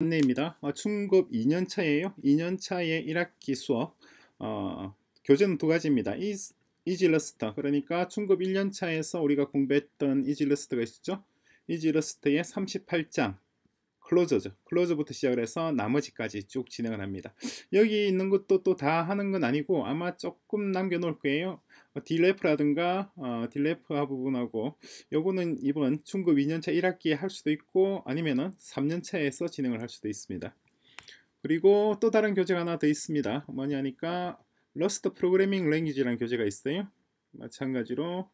안내입니다. 어, 중급 2년 차예요. 2년 차의 1학기 수업 어, 교재는 두 가지입니다. 이, 지러스터 그러니까 중급 1년 차에서 우리가 공부했던 이지러스터가 있죠. 이지러스터의 38장 클로저죠. 클로저부터 시작을 해서 나머지까지 쭉 진행을 합니다. 여기 있는 것도 또 다 하는 건 아니고 아마 조금 남겨놓을 거예요. 어, 딜레프라든가 어, 딜레프 부분하고 요거는 이번 중급 2년차 1학기에 할 수도 있고 아니면은 3년차에서 진행을 할 수도 있습니다. 그리고 또 다른 교재가 하나 더 있습니다. 뭐냐니까 러스트 프로그래밍 랭귀지라는 교재가 있어요. 마찬가지로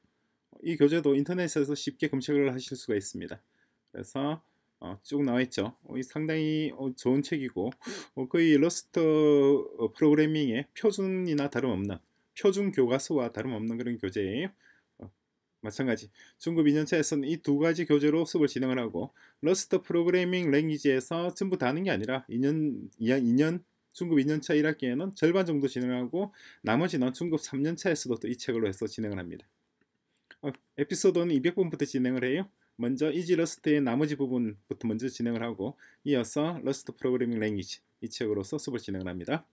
이 교재도 인터넷에서 쉽게 검색을 하실 수가 있습니다. 그래서 어, 쭉 나와있죠. 어, 상당히 어, 좋은 책이고 어, 거의 일러스터 프로그래밍의 어, 표준이나 다름없는 표준 교과서와 다름없는 그런 교재예요. 어, 마찬가지 중급 2년차에서는 이 두 가지 교재로 수업을 진행을 하고 러스트 프로그래밍 랭귀지에서 전부 다 하는 게 아니라 2년 2년, 중급 2년차 1학기에는 절반 정도 진행 하고 나머지는 중급 3년차에서도 또 이 책으로 해서 진행을 합니다. 에피소드는 200번부터 진행을 해요. 먼저 이지 러스트의 나머지 부분부터 먼저 진행을 하고 이어서 러스트 프로그래밍 랭귀지 이 책으로서 수업을 진행을 합니다.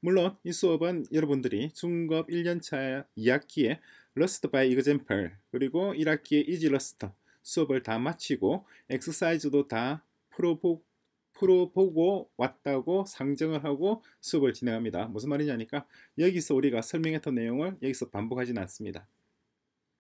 물론 이 수업은 여러분들이 중급 1년차 2학기에 러스트 바이 이그젠플 그리고 1학기에 이지 러스트 수업을 다 마치고 엑서사이즈도 다 풀어보, 풀어보고 왔다고 상정을 하고 수업을 진행합니다. 무슨 말이냐니까 여기서 우리가 설명했던 내용을 여기서 반복하지는 않습니다.